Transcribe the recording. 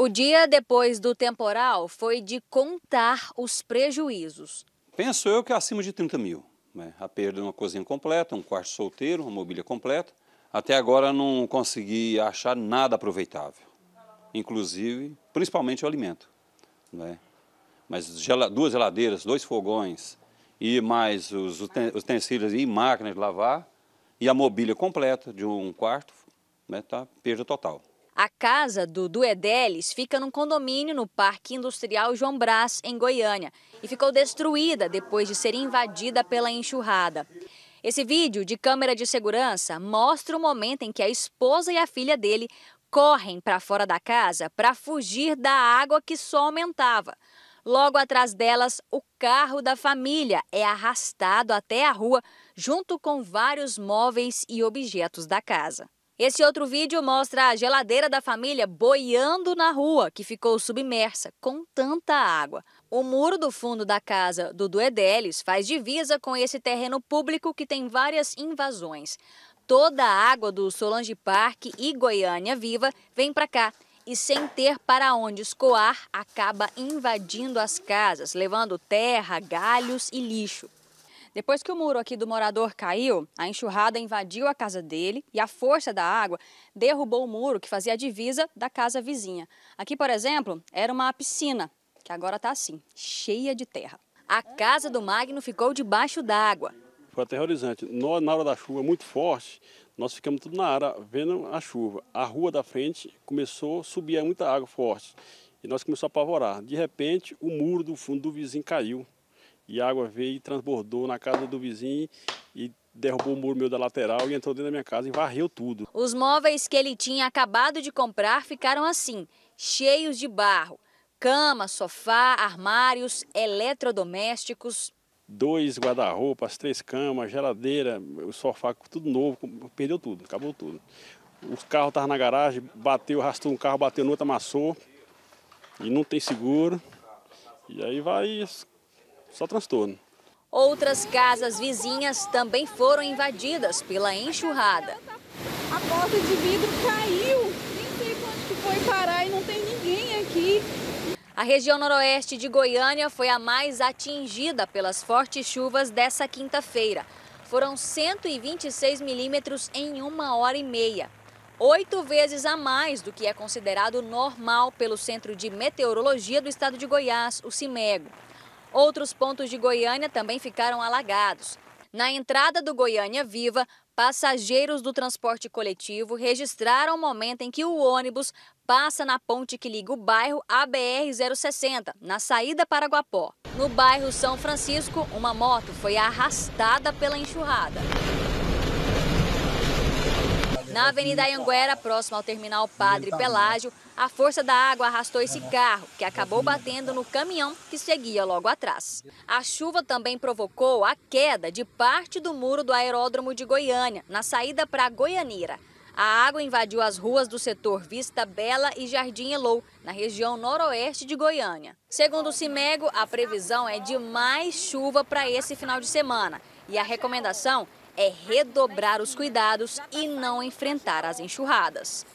O dia depois do temporal foi de contar os prejuízos. Penso eu que acima de 30 mil. Né? A perda de uma cozinha completa, um quarto solteiro, uma mobília completa. Até agora não consegui achar nada aproveitável, inclusive, principalmente o alimento. Né? Mas gel duas geladeiras, dois fogões e mais os utensílios e máquinas de lavar e a mobília completa de um quarto, né, tá perda total. A casa do Duedeles fica num condomínio no Parque Industrial João Brás, em Goiânia, e ficou destruída depois de ser invadida pela enxurrada. Esse vídeo de câmera de segurança mostra o momento em que a esposa e a filha dele correm para fora da casa para fugir da água que só aumentava. Logo atrás delas, o carro da família é arrastado até a rua, junto com vários móveis e objetos da casa. Esse outro vídeo mostra a geladeira da família boiando na rua, que ficou submersa com tanta água. O muro do fundo da casa do Duedeles faz divisa com esse terreno público que tem várias invasões. Toda a água do Solange Parque e Goiânia Viva vem para cá e sem ter para onde escoar, acaba invadindo as casas, levando terra, galhos e lixo. Depois que o muro aqui do morador caiu, a enxurrada invadiu a casa dele e a força da água derrubou o muro que fazia a divisa da casa vizinha. Aqui, por exemplo, era uma piscina, que agora está assim, cheia de terra. A casa do Magno ficou debaixo d'água. Foi aterrorizante. na hora da chuva, muito forte, nós ficamos tudo na área vendo a chuva. A rua da frente começou a subir muita água forte e nós começamos a apavorar. De repente, o muro do fundo do vizinho caiu e a água veio e transbordou na casa do vizinho e derrubou o muro meu da lateral e entrou dentro da minha casa e varreu tudo. Os móveis que ele tinha acabado de comprar ficaram assim, cheios de barro. Cama, sofá, armários, eletrodomésticos. Dois guarda-roupas, três camas, geladeira, o sofá, tudo novo, perdeu tudo, acabou tudo. O carro estava na garagem, bateu, arrastou um carro, bateu no outro, amassou. E não tem seguro. E aí vai só transtorno. Outras casas vizinhas também foram invadidas pela enxurrada. A porta de vidro caiu, nem sei quanto que foi parar e não tem ninguém aqui. A região noroeste de Goiânia foi a mais atingida pelas fortes chuvas dessa quinta-feira. Foram 126 milímetros em uma hora e meia. Oito vezes a mais do que é considerado normal pelo Centro de Meteorologia do Estado de Goiás, o CIMEGO. Outros pontos de Goiânia também ficaram alagados. Na entrada do Goiânia Viva, passageiros do transporte coletivo registraram o momento em que o ônibus passa na ponte que liga o bairro à BR-060, na saída para Guapó. No bairro São Francisco, uma moto foi arrastada pela enxurrada. Na Avenida Anguera, próximo ao terminal Padre Pelágio, a força da água arrastou esse carro, que acabou batendo no caminhão que seguia logo atrás. A chuva também provocou a queda de parte do muro do aeródromo de Goiânia, na saída para Goianira. A água invadiu as ruas do setor Vista Bela e Jardim Elou, na região noroeste de Goiânia. Segundo o Cimego, a previsão é de mais chuva para esse final de semana. E a recomendação é redobrar os cuidados e não enfrentar as enxurradas.